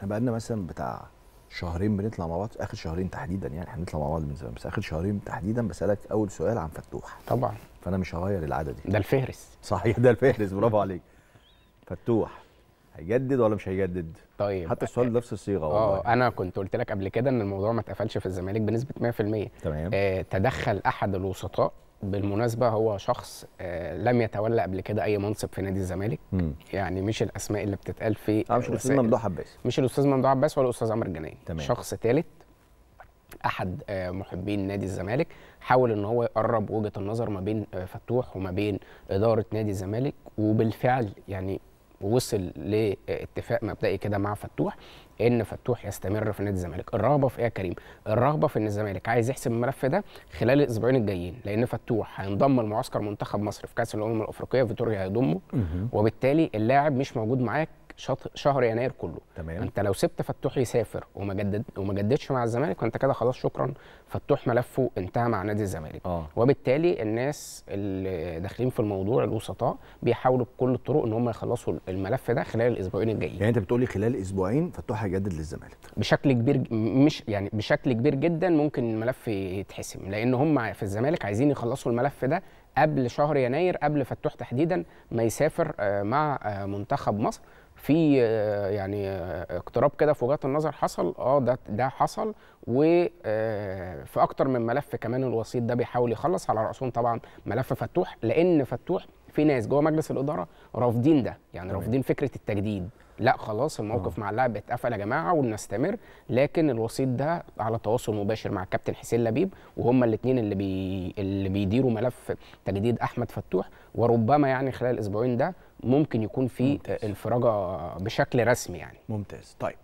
احنا بقالنا مثلا بتاع شهرين بنطلع مع بعض اخر شهرين تحديدا يعني احنا بنطلع مع بعض من زمان بس اخر شهرين تحديدا بسالك اول سؤال عن فتوح طبعا فانا مش هغير العاده دي ده الفهرس صحيح ده الفهرس برافو عليك فتوح هيجدد ولا مش هيجدد؟ طيب حتى السؤال نفس الصيغه اه انا كنت قلت لك قبل كده ان الموضوع ما اتقفلش في الزمالك بنسبه 100% تمام آه تدخل احد الوسطاء بالمناسبه هو شخص آه، لم يتولى قبل كده اي منصب في نادي الزمالك مم. يعني مش الاسماء اللي بتتقال في مش الاستاذ ممدوح عباس مش الاستاذ ممدوح عباس ولا الاستاذ عمرو الجنايه شخص ثالث احد آه، محبين نادي الزمالك حاول ان هو يقرب وجهه النظر ما بين آه، فتوح وما بين اداره نادي الزمالك وبالفعل يعني ووصل لاتفاق مبدئي كده مع فتوح ان فتوح يستمر في نادي الزمالك الرغبه في ايه يا كريم الرغبه في ان الزمالك عايز يحسم الملف ده خلال الاسبوعين الجايين لان فتوح هينضم لمعسكر منتخب مصر في كاس الامم الافريقيه فيتوريا هيضمه وبالتالي اللاعب مش موجود معاك شهر يناير كله تمام انت لو سبت فتوح يسافر وما جدد وما جددش مع الزمالك فانت كده خلاص شكرا فتوح ملفه انتهى مع نادي الزمالك آه. وبالتالي الناس اللي داخلين في الموضوع الوسطاء بيحاولوا بكل الطرق ان هم يخلصوا الملف ده خلال الاسبوعين الجايين يعني انت بتقولي خلال اسبوعين فتوح هيجدد للزمالك بشكل كبير مش يعني بشكل كبير جدا ممكن الملف يتحسم لان هم في الزمالك عايزين يخلصوا الملف ده قبل شهر يناير قبل فتوح تحديدا ما يسافر آه، مع آه، منتخب مصر في آه، يعني اقتراب كده في وجهات النظر حصل اه ده ده حصل وفي اكتر من ملف كمان الوسيط ده بيحاول يخلص على راسهم طبعا ملف فتوح لان فتوح في ناس جوه مجلس الاداره رافضين ده يعني رافضين فكره التجديد لا خلاص الموقف آه. مع اللاعب اتقفل يا جماعه ونستمر لكن الوسيط ده على تواصل مباشر مع الكابتن حسين لبيب وهما الاثنين اللي بي... اللي بيديروا ملف تجديد احمد فتوح وربما يعني خلال الاسبوعين ده ممكن يكون في انفراجه بشكل رسمي يعني ممتاز طيب